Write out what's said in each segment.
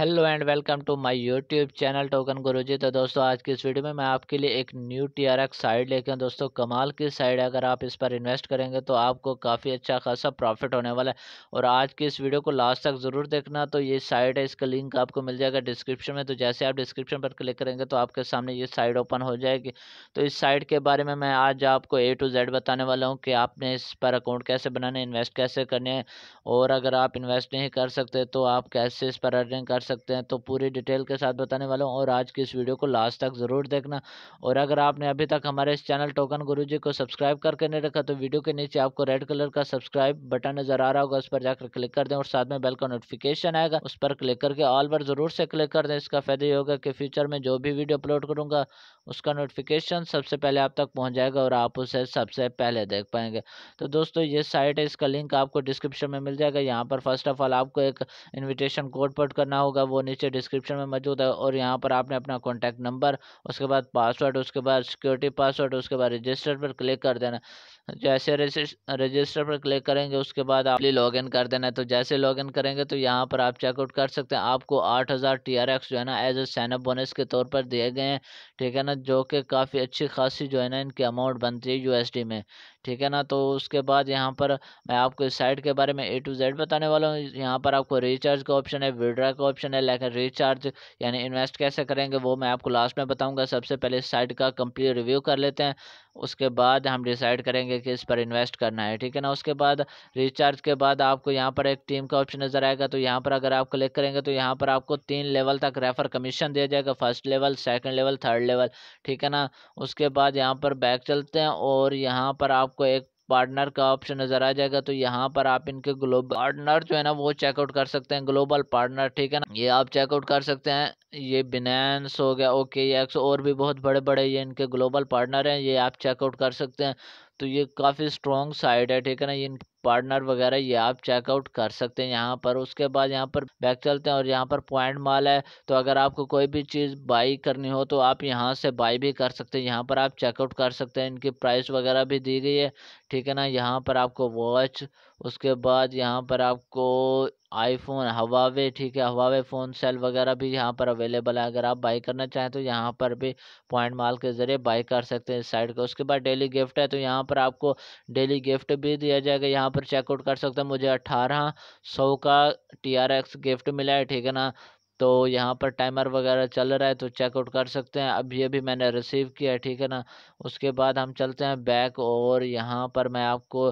hello and welcome to my YouTube channel token Guruji तो दोस्तों आज की इस वीडियो में मैं आपके लिए एक new T R X site दोस्तों कमाल की साइड है अगर आप इस पर इन्वेस्ट करेंगे तो आपको काफ़ी अच्छा खासा प्रॉफिट होने वाला है और आज की इस वीडियो को लास्ट तक ज़रूर देखना तो ये साइड है इसका लिंक आपको मिल जाएगा डिस्क्रिप्शन में तो जैसे आप डिस्क्रिप्शन पर क्लिक करेंगे तो आपके सामने ये साइड ओपन हो जाएगी तो इस साइड के बारे में मैं आज आपको ए टू जेड बताने वाला हूँ कि आपने इस पर अकाउंट कैसे बनाने इन्वेस्ट कैसे करने हैं और अगर आप इन्वेस्ट नहीं कर सकते तो आप कैसे इस पर अर्निंग कर सकते हैं तो पूरी डिटेल के साथ बताने वाला हूँ और आज की इस वीडियो को लास्ट तक ज़रूर देखना और अगर आपने अभी तक हमारे इस चैनल टोकन गुरु को सब्सक्राइब करके नहीं रखा तो वीडियो के नीचे आपको रेड कलर का सब्सक्राइब बटन नज़र आ रहा होगा उस पर जाकर क्लिक कर दें और साथ में बेल का नोटिफिकेशन आएगा उस पर क्लिक करके ऑल पर ज़रूर से क्लिक कर दें इसका फायदा ये होगा कि फ्यूचर में जो भी वीडियो अपलोड करूँगा उसका नोटिफिकेशन सबसे पहले आप तक पहुँच जाएगा और आप उसे सबसे पहले देख पाएंगे तो दोस्तों ये साइट है इसका लिंक आपको डिस्क्रिप्शन में मिल जाएगा यहाँ पर फर्स्ट ऑफ ऑल आपको एक इन्विटेशन कोड पुट करना होगा होगा वो नीचे डिस्क्रिप्शन में मौजूद है और यहाँ पर आपने अपना कॉन्टैक्ट नंबर उसके बाद पासवर्ड उसके बाद सिक्योरिटी पासवर्ड उसके बाद रजिस्टर पर क्लिक कर देना जैसे रजिस्टर पर क्लिक करेंगे उसके बाद आप लॉग इन कर देना है तो जैसे लॉग इन करेंगे तो यहाँ पर आप चेकआउट कर सकते हैं आपको आठ हज़ार टी आर एक्स जो है ना एज ए सैनअप बोनस के तौर पर दिए गए हैं ठीक है ना जो कि काफ़ी अच्छी खासी जो है ना इनकी अमाउंट बनती है यू एस डी में ठीक है ना तो उसके बाद यहाँ पर मैं आपको इस साइट के बारे में ए टू जेड बताने वाला हूँ यहाँ पर आपको रिचार्ज का ऑप्शन है विड्रा का ऑप्शन है लेकिन रिचार्ज यानी इन्वेस्ट कैसे करेंगे वो मैं आपको लास्ट में बताऊँगा सबसे पहले इस साइट का कंप्लीट रिव्यू कर लेते हैं उसके बाद हम डिसाइड करेंगे कि इस पर इन्वेस्ट करना है ठीक है ना उसके बाद रिचार्ज के बाद आपको यहाँ पर एक टीम का ऑप्शन नज़र आएगा तो यहाँ पर अगर आप क्लिक करेंगे तो यहाँ पर आपको तीन लेवल तक रेफर कमीशन दिया जाएगा first level second level third level ठीक है ना उसके बाद यहाँ पर बैक चलते हैं और यहाँ पर आपको एक पार्टनर का ऑप्शन नज़र आ जाएगा तो यहाँ पर आप इनके ग्लोबल पार्टनर जो है ना वो चेकआउट कर सकते हैं ग्लोबल पार्टनर ठीक है ना ये आप चेकआउट कर सकते हैं ये बिनेंस हो गया ओके ये एक्स और भी बहुत बड़े बड़े ये इनके ग्लोबल पार्टनर हैं ये आप चेकआउट कर सकते हैं तो ये काफ़ी स्ट्रॉन्ग साइड है ठीक है ना इन पार्टनर वगैरह ये आप चेकआउट कर सकते हैं यहाँ पर उसके बाद यहाँ पर बैक चलते हैं और यहाँ पर पॉइंट माल है तो अगर आपको कोई भी चीज़ बाई करनी हो तो आप यहाँ से बाई भी कर सकते हैं यहाँ पर आप चेकआउट कर सकते हैं इनकी प्राइस वगैरह भी दी गई है ठीक है ना यहाँ पर आपको वॉच उसके बाद यहाँ पर आपको आईफोन हवावे ठीक है हवावे फ़ोन सेल वगैरह भी यहाँ पर अवेलेबल है अगर आप बाई करना चाहें तो यहाँ पर भी पॉइंट माल के ज़रिए बाई कर सकते हैं इस साइड का उसके बाद डेली गिफ्ट है तो यहाँ पर आपको डेली गिफ्ट भी दिया जाएगा यहाँ पर चेकआउट कर सकते हैं मुझे अट्ठारह सौ का टी आर एक्स गिफ्ट मिला है ठीक है ना तो यहाँ पर टाइमर वगैरह चल रहा है तो चेकआउट कर सकते हैं अब ये भी मैंने रिसीव किया ठीक है ना उसके बाद हम चलते हैं बैक और यहाँ पर मैं आपको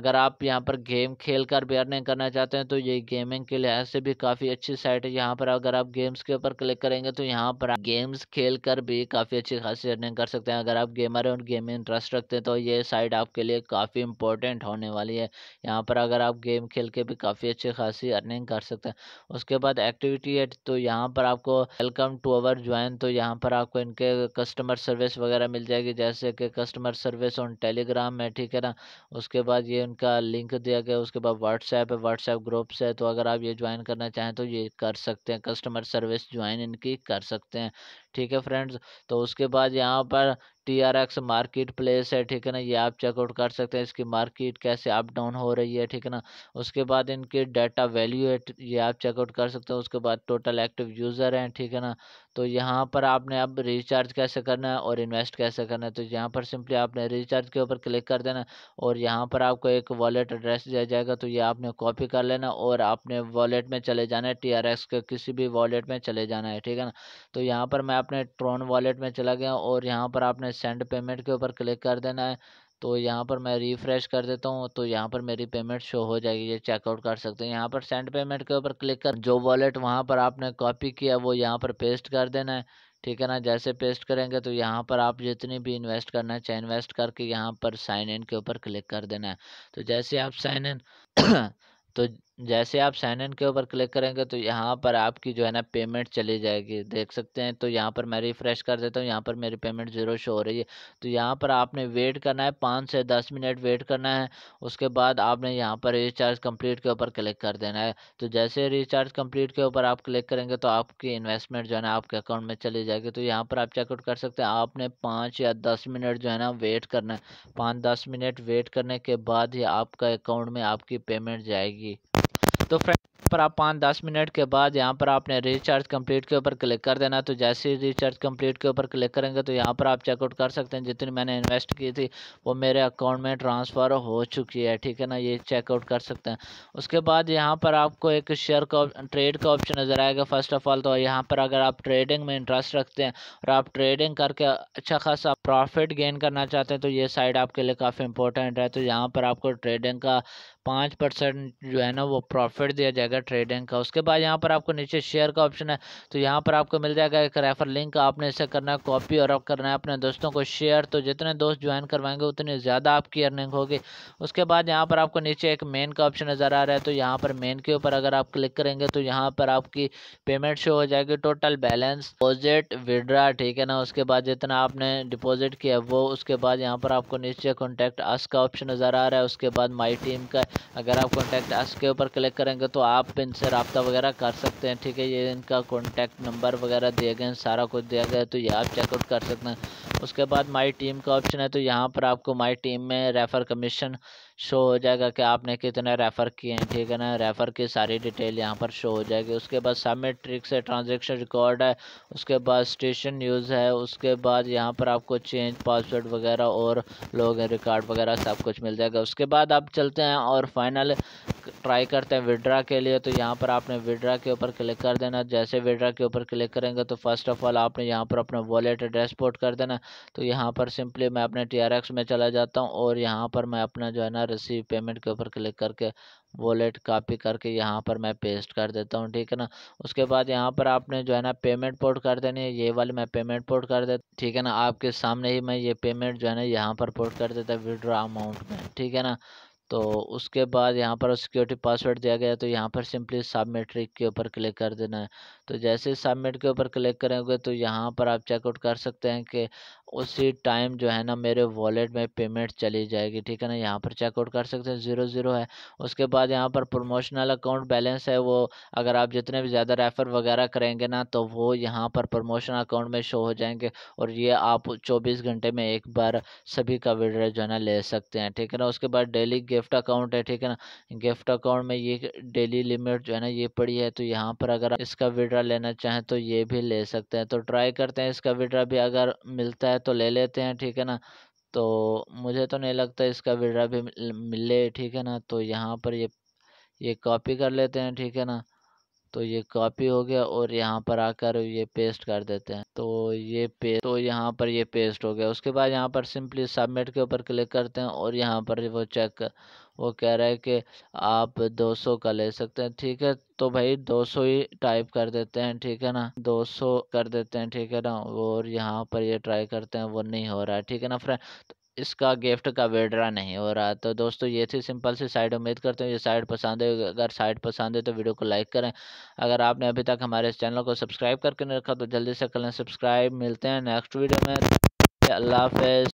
अगर आप यहाँ पर गेम खेल कर भी अर्निंग करना चाहते हैं तो ये गेमिंग के लिहाज से भी काफ़ी अच्छी साइट है यहाँ पर अगर आप गेम्स के ऊपर क्लिक करेंगे तो यहाँ पर गेम्स खेल कर भी काफ़ी अच्छी खासी अर्निंग कर सकते हैं अगर आप गेमर हैं और गेम में इंटरेस्ट रखते हैं तो ये साइट आपके लिए काफ़ी इंपॉर्टेंट होने वाली है यहाँ पर अगर आप गेम खेल के भी काफ़ी अच्छी खासी अर्निंग कर सकते हैं उसके बाद एक्टिविटी है तो यहाँ पर आपको वेलकम टू अवर ज्वाइन तो यहाँ पर आपको इनके कस्टमर सर्विस वगैरह मिल जाएगी जैसे कि कस्टमर सर्विस ऑन टेलीग्राम है ठीक है ना उसके बाद ये इनका लिंक दिया गया उसके बाद व्हाट्सएप है व्हाट्सएप ग्रुप्स है तो अगर आप ये ज्वाइन करना चाहें तो ये कर सकते हैं कस्टमर सर्विस ज्वाइन इनकी कर सकते हैं ठीक है फ्रेंड्स तो उसके बाद यहाँ पर T R X market place है ठीक है ना ये आप चेकआउट कर सकते हैं इसकी मार्केट कैसे अप डाउन हो रही है ठीक है ना उसके बाद इनके डाटा वैल्यू है ये आप चेकआउट कर सकते हैं उसके बाद टोटल एक्टिव यूज़र हैं ठीक है ना तो यहाँ पर आपने अब रिचार्ज कैसे करना है और इन्वेस्ट कैसे करना है तो यहाँ पर सिंपली आपने रिचार्ज के ऊपर क्लिक कर देना और यहाँ पर आपको एक वॉलेट एड्रेस दिया जाएगा तो ये आपने कॉपी कर लेना और आपने वॉलेट में चले जाना है टी आर एक्स के किसी भी वॉलेट में चले जाना है ठीक है ना तो यहाँ पर मैं अपने ट्रोन वॉलेट में चला गया और यहाँ पर आपने सेंड पेमेंट के ऊपर क्लिक कर देना है तो यहाँ पर मैं रिफ़्रेश कर देता हूँ तो यहाँ पर मेरी पेमेंट शो हो जाएगी ये चेकआउट कर सकते हैं यहाँ पर सेंड पेमेंट के ऊपर क्लिक कर जो वॉलेट वहाँ पर आपने कॉपी किया वो यहाँ पर पेस्ट कर देना है ठीक है ना जैसे पेस्ट करेंगे तो यहाँ पर आप जितनी भी इन्वेस्ट करना है चाहे इन्वेस्ट करके यहाँ पर साइन इन के ऊपर क्लिक कर देना है तो जैसे आप साइन इन तो जैसे आप साइन इन के ऊपर क्लिक करेंगे तो यहाँ पर आपकी जो है ना पेमेंट चली जाएगी देख सकते हैं तो यहाँ पर मैं रिफ़्रेश कर देता हूँ यहाँ पर मेरी पेमेंट ज़ीरो शो हो रही है तो यहाँ पर आपने वेट करना है पाँच से दस मिनट वेट करना है उसके बाद आपने यहाँ पर रिचार्ज कंप्लीट के ऊपर क्लिक कर देना है तो जैसे रिचार्ज कम्प्लीट के ऊपर आप क्लिक करेंगे तो आपकी इन्वेस्टमेंट जो है ना आपके अकाउंट में चली जाएगी तो यहाँ पर आप चेकआउट कर सकते हैं आपने पाँच या दस मिनट जो है ना वेट करना है पाँच दस मिनट वेट करने के बाद ही आपका अकाउंट में आपकी पेमेंट जाएगी तो फ्रेंड पर आप पाँच दस मिनट के बाद यहाँ पर आपने रिचार्ज कंप्लीट के ऊपर क्लिक कर देना तो जैसे ही रिचार्ज कंप्लीट के ऊपर क्लिक करेंगे तो यहाँ पर आप चेकआउट कर सकते हैं जितनी मैंने इन्वेस्ट की थी वो मेरे अकाउंट में ट्रांसफ़र हो चुकी है ठीक है ना ये चेकआउट कर सकते हैं उसके बाद यहाँ पर आपको एक शेयर का ट्रेड का ऑप्शन नज़र आएगा फर्स्ट ऑफ ऑल तो यहाँ पर अगर आप ट्रेडिंग में इंटरेस्ट रखते हैं और आप ट्रेडिंग करके अच्छा खासा प्रॉफिट गेन करना चाहते हैं तो ये साइड आपके लिए काफ़ी इंपॉर्टेंट है तो यहाँ पर आपको ट्रेडिंग का पाँच परसेंट जो है ना वो प्रॉफिट दिया जाएगा ट्रेडिंग का उसके बाद यहाँ पर आपको नीचे शेयर का ऑप्शन है तो यहाँ पर आपको मिल जाएगा एक रेफर लिंक आपने इसे करना है कॉपी और करना है अपने दोस्तों को शेयर तो जितने दोस्त ज्वाइन करवाएंगे उतनी ज़्यादा आपकी अर्निंग होगी उसके बाद यहाँ पर आपको नीचे एक मेन का ऑप्शन नज़र आ रहा है तो यहाँ पर मेन के ऊपर अगर आप क्लिक करेंगे तो यहाँ पर आपकी पेमेंट शो हो जाएगी टोटल बैलेंस डिपोजिट विड्रा ठीक है ना उसके बाद जितना आपने डिपोज़िट किया वो उसके बाद यहाँ पर आपको नीचे कॉन्टैक्ट अस का ऑप्शन नज़र आ रहा है उसके बाद माई टीम का अगर आप कॉन्टैक्ट अस के ऊपर क्लिक करेंगे तो आप इनसे रबता वगैरह कर सकते हैं ठीक है ये इनका कॉन्टैक्ट नंबर वगैरह दिया गया सारा कुछ दिया गया तो ये आप चेकआउट कर सकते हैं उसके बाद माई टीम का ऑप्शन है तो यहाँ पर आपको माई टीम में रेफ़र कमीशन शो हो जाएगा कि आपने कितने रेफ़र किए हैं ठीक है ना रेफ़र की सारी डिटेल यहाँ पर शो हो जाएगी उसके बाद सबमिट ट्रिक्स है ट्रांजेक्शन रिकॉर्ड है उसके बाद स्टेशन न्यूज़ है उसके बाद यहाँ पर आपको चेंज पासवर्ड वगैरह और लॉग रिकॉर्ड वगैरह सब कुछ मिल जाएगा उसके बाद आप चलते हैं और फाइनल ट्राई करते हैं विड्रा के लिए तो यहाँ पर आपने विड्रा के ऊपर क्लिक कर देना जैसे विड्रा के ऊपर क्लिक करेंगे तो फर्स्ट ऑफ ऑल आपने यहाँ पर अपना वॉलेट एड्रेस पोर्ट कर देना तो यहाँ पर सिंपली मैं अपने टी में चला जाता हूँ और यहाँ पर मैं अपना जो है ना रिसीव पेमेंट के ऊपर क्लिक करके वॉलेट कॉपी करके यहाँ पर मैं पेस्ट कर देता हूँ ठीक है ना उसके बाद यहाँ पर आपने जो है ना पेमेंट पोर्ट कर देनी है ये वाली मैं पेमेंट पोर्ट कर देता ठीक है ना आपके सामने ही मैं ये पेमेंट जो है ना यहाँ पर पोर्ट कर देता विड्रा अमाउंट में ठीक है ना तो उसके बाद यहाँ पर सिक्योरिटी पासवर्ड दिया गया तो यहाँ पर सिंपली सबमेट्रिक के ऊपर क्लिक कर देना है तो जैसे सबमिट के ऊपर क्लिक करेंगे तो यहाँ पर आप चेकआउट कर सकते हैं कि उसी टाइम जो है ना मेरे वॉलेट में पेमेंट चली जाएगी ठीक है ना यहाँ पर चेकआउट कर सकते हैं ज़ीरो ज़ीरो है उसके बाद यहाँ पर प्रमोशनल अकाउंट बैलेंस है वो अगर आप जितने भी ज़्यादा रेफ़र वगैरह करेंगे ना तो वो यहाँ पर प्रमोशनल अकाउंट में शो हो जाएंगे और ये आप चौबीस घंटे में एक बार सभी का विड्रा जो है ना ले सकते हैं ठीक है ना उसके बाद डेली गिफ्ट अकाउंट है ठीक है ना गिफ्ट अकाउंट में ये डेली लिमिट जो है ना ये पड़ी है तो यहाँ पर अगर आप इसका विड्रा लेना चाहें तो ये भी ले सकते हैं तो ट्राई करते हैं इसका विड्रा भी अगर मिलता है तो ले लेते हैं ठीक है ना तो मुझे तो नहीं लगता इसका विड्रा भी मिले ठीक है ना तो यहाँ पर ये ये कॉपी कर लेते हैं ठीक है ना तो ये कॉपी हो गया और यहाँ पर आकर ये पेस्ट कर देते हैं तो ये पे तो यहाँ पर ये पेस्ट हो गया उसके बाद यहाँ पर सिंपली सबमिट के ऊपर क्लिक करते हैं और यहाँ पर वो चेक वो कह रहा है कि आप 200 का ले सकते हैं ठीक है तो भाई 200 ही टाइप कर देते हैं ठीक है ना 200 कर देते हैं ठीक है ना और यहाँ पर ये ट्राई करते हैं वो नहीं हो रहा है ठीक है ना फ्रेंड इसका गिफ्ट का विड्रा नहीं हो रहा तो दोस्तों ये थी सिंपल सी साइड उम्मीद करते हैं ये साइड पसंद है अगर साइड पसंद है तो वीडियो को लाइक करें अगर आपने अभी तक हमारे इस चैनल को सब्सक्राइब करके नहीं रखा तो जल्दी से कर लें सब्सक्राइब मिलते हैं नेक्स्ट वीडियो में अल्लाह हाफ